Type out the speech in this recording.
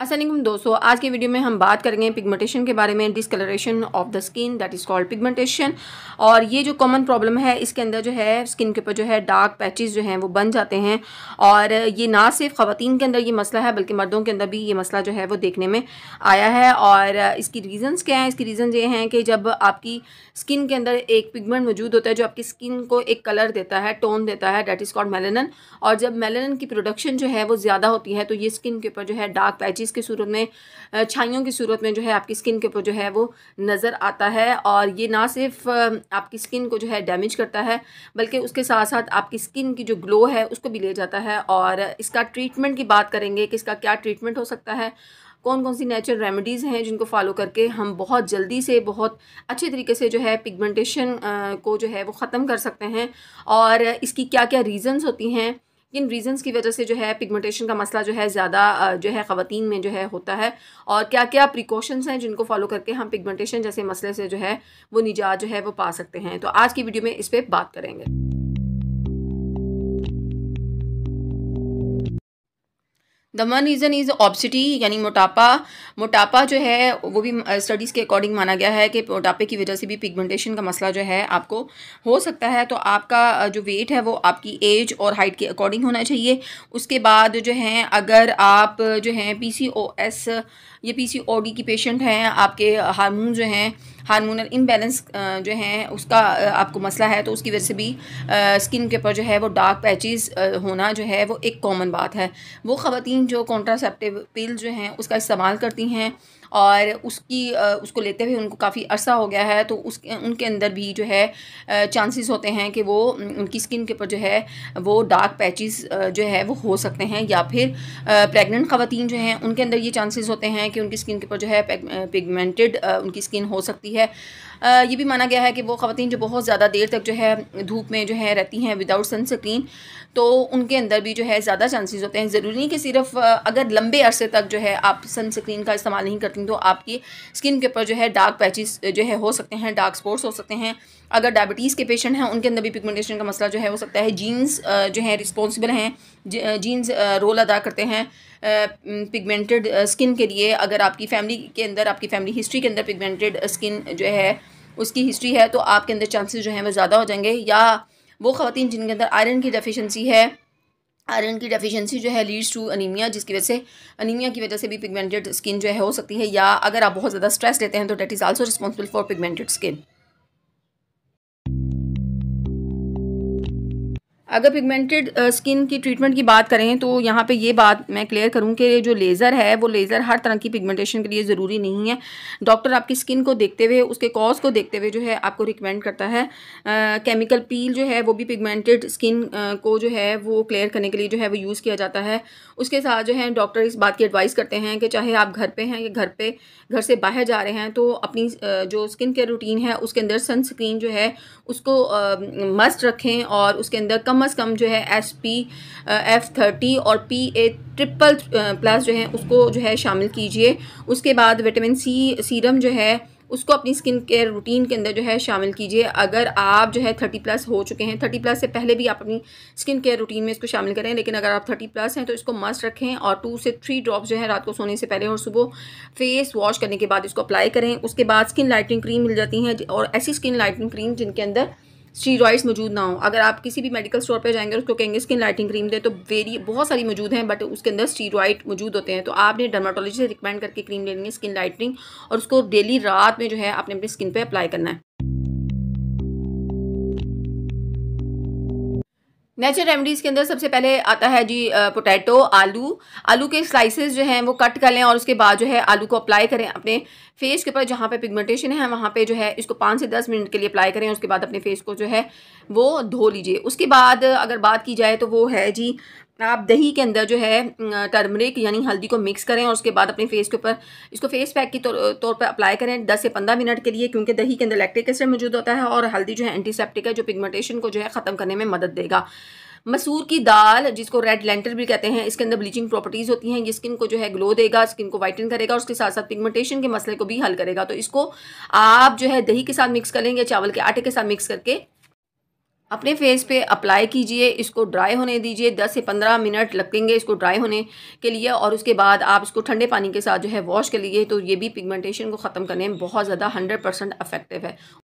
असलम दोस्तों आज के वीडियो में हम बात करेंगे पिगमेंटेशन के बारे में discolouration of the skin that is called pigmentation और ये जो कॉमन प्रॉब्लम है इसके अंदर जो है स्किन के ऊपर जो है डार्क पैचेस जो हैं वो बन जाते हैं और ये ना सिर्फ ख़वान के अंदर ये मसला है बल्कि मर्दों के अंदर भी ये मसला जो है वो देखने में आया है और इसकी रीज़न्स क्या हैं इसकी रीज़न ये हैं कि जब आपकी स्किन के अंदर एक पिगमेंट मौजूद होता है जो आपकी स्किन को एक कलर देता है टोन देता है डैट इज़ कॉल्ड मेलेन और जब मेलेन की प्रोडक्शन जो है वो ज़्यादा होती है तो ये स्किन के ऊपर जो है डार्क पैचेज चीज़ की सूरत में छाइयों की सूरत में जो है आपकी स्किन के ऊपर जो है वो नज़र आता है और ये ना सिर्फ आपकी स्किन को जो है डैमेज करता है बल्कि उसके साथ साथ आपकी स्किन की जो ग्लो है उसको भी ले जाता है और इसका ट्रीटमेंट की बात करेंगे कि इसका क्या ट्रीटमेंट हो सकता है कौन कौन सी नेचुरल रेमेडीज़ हैं जिनको फॉलो करके हम बहुत जल्दी से बहुत अच्छे तरीके से जो है पिगमेंटेशन को जो है वो ख़त्म कर सकते हैं और इसकी क्या क्या रीज़न्स होती हैं किन रीज़ंस की वजह से जो है पिगमेंटेशन का मसला जो है ज़्यादा जो है ख़वान में जो है होता है और क्या क्या प्रिकॉशंस हैं जिनको फॉलो करके हम पिगमेंटेशन जैसे मसले से जो है वो निजात जो है वो पा सकते हैं तो आज की वीडियो में इस पर बात करेंगे the one reason is obesity यानी मोटापा मोटापा जो है वो भी स्टडीज़ के अकॉर्डिंग माना गया है कि मोटापे की वजह से भी पिगमेंटेशन का मसला जो है आपको हो सकता है तो आपका जो वेट है वो आपकी एज और हाइट के अकॉर्डिंग होना चाहिए उसके बाद जो है अगर आप जो हैं पी सी ओ एस या पी सी ओ डी की पेशेंट हैं आपके हारमोन जो हैं हार्मोनल इम्बेलेंस जो है उसका आपको मसला है तो उसकी वजह से भी स्किन के ऊपर जो है वो डार्क पैचेज़ होना जो है वो एक कॉमन बात है वो ख़वान जो कॉन्ट्रासेप्टिव पिल जो हैं उसका इस्तेमाल करती हैं और उसकी उसको लेते हुए उनको काफ़ी अरसा हो गया है तो उस उनके अंदर भी जो है चांसेस होते हैं कि वो उनकी स्किन के ऊपर जो है वो डार्क पैचेस जो है वो हो सकते हैं या फिर प्रेग्नेंट खातन जो हैं उनके अंदर ये चांसेस होते हैं कि उनकी स्किन के ऊपर जो है पिगमेंटेड उनकी स्किन हो सकती है ये भी माना गया है कि वो खातन जो बहुत ज़्यादा देर तक जो है धूप में जो है रहती हैं विदाउट सनस्क्रीन तो उनके अंदर भी जो है ज़्यादा चांसेस होते हैं ज़रूरी नहीं कि सिर्फ अगर लंबे अरसे तक जो है आप सनस्क्रीन का इस्तेमाल नहीं करती तो आपकी स्किन के ऊपर जो है डार्क पैचेस जो है हो सकते हैं डार्क स्पॉट्स हो सकते हैं अगर डायबिटीज़ के पेशेंट हैं उनके अंदर भी पिगमेंटेशन का मसला जो है हो सकता है जीन्स जो है रिस्पॉन्सिबल हैं जीन्स रोल अदा करते हैं पिगमेंटेड स्किन के लिए अगर आपकी फैमिली के अंदर आपकी फैमिली हिस्ट्री के अंदर पिगमेंटेड स्किन जो है उसकी हिस्ट्री है तो आपके अंदर चांसेस जो हैं वो ज़्यादा हो जाएंगे या वो खातन जिनके अंदर आयरन की डेफिशिएंसी है आयरन की डेफिशिएंसी जो है लीड्स टू अनीमिया जिसकी वजह से अनीमिया की वजह से भी पिगमेंटेड स्किन जो है हो सकती है या अगर आप बहुत ज़्यादा स्ट्रेस लेते हैं तो that is also responsible for pigmented skin अगर पिगमेंटेड स्किन की ट्रीटमेंट की बात करें तो यहाँ पे ये बात मैं क्लियर करूँ कि जो लेज़र है वो लेज़र हर तरह की पिगमेंटेशन के लिए ज़रूरी नहीं है डॉक्टर आपकी स्किन को देखते हुए उसके कॉज को देखते हुए जो है आपको रिकमेंड करता है केमिकल केमिकल पील जो है वो भी पिगमेंटेड स्किन uh, को जो है वो क्लियर करने के लिए जो है वो यूज़ किया जाता है उसके साथ जो है डॉक्टर इस बात की एडवाइस करते हैं कि चाहे आप घर पर हैं या घर पर घर से बाहर जा रहे हैं तो अपनी जो स्किन केयर रूटीन है उसके अंदर सनस्क्रीन जो है उसको मस्ट रखें और उसके अंदर कम कम अज़ कम जो है एस पी एफ़ थर्टी और पी ए ट्रिपल प्लस जो है उसको जो है शामिल कीजिए उसके बाद विटामिन सी सीरम जो है उसको अपनी स्किन केयर रूटीन के अंदर जो है शामिल कीजिए अगर आप जो है थर्टी प्लस हो चुके हैं थर्टी प्लस से पहले भी आप अपनी स्किन केयर रूटीन में इसको शामिल करें लेकिन अगर आप थर्टी प्लस हैं तो इसको मस्ट रखें और टू से थ्री ड्रॉप्स जो है रात को सोने से पहले और सुबह फेस वॉश करने के बाद इसको अप्लाई करें उसके बाद स्किन लाइटनिंग क्रीम मिल जाती हैं और ऐसी स्किन लाइटनिंग क्रीम जिनके अंदर स्टीरोइड्स मौजूद ना हो अगर आप किसी भी मेडिकल स्टोर पर जाएंगे उसको कहेंगे स्किन लाइटिंग क्रीम दे तो वेरी बहुत सारी मौजूद हैं बट उसके अंदर स्टीरॉइड मौजूद होते हैं तो आपने डर्माटोलॉजी से रिकमेंड करके क्रीम लेनी है स्किन लाइटिंग और उसको डेली रात में जो है आपने अपनी स्किन पर अप्लाई करना है नेचुरल रेमडीज़ के अंदर सबसे पहले आता है जी पोटैटो आलू आलू के स्लाइसेस जो हैं वो कट कर लें और उसके बाद जो है आलू को अप्लाई करें अपने फेस के ऊपर जहाँ पे पिगमेंटेशन है वहाँ पे जो है इसको पाँच से दस मिनट के लिए अप्लाई करें उसके बाद अपने फेस को जो है वो धो लीजिए उसके बाद अगर बात की जाए तो वो है जी आप दही के अंदर जो है टर्मरिक यानी हल्दी को मिक्स करें और उसके बाद अपने फेस के ऊपर इसको फेस पैक की तौर तौर पर अप्लाई करें 10 से 15 मिनट के लिए क्योंकि दही के अंदर लैक्टिक एसिड मौजूद होता है और हल्दी जो है एंटीसेप्टिक है जो पिगमेंटेशन को जो है ख़त्म करने में मदद देगा मसूर की दाल जिसको रेड लेंटर भी कहते हैं इसके अंदर ब्लीचिंग प्रॉपर्टीज़ होती हैं ये स्किन को जो है ग्लो देगा स्किन को वाइटन करेगा और उसके साथ साथ पिगमेंटेशन के मसले को भी हल करेगा तो इसको आप जो है दही के साथ मिक्स कर लेंगे चावल के आटे के साथ मिक्स करके अपने फेस पे अप्लाई कीजिए इसको ड्राई होने दीजिए 10 से 15 मिनट लगेंगे इसको ड्राई होने के लिए और उसके बाद आप इसको ठंडे पानी के साथ जो है वॉश कर लीजिए तो ये भी पिगमेंटेशन को ख़त्म करने में बहुत ज़्यादा 100 परसेंट अफेक्टिव है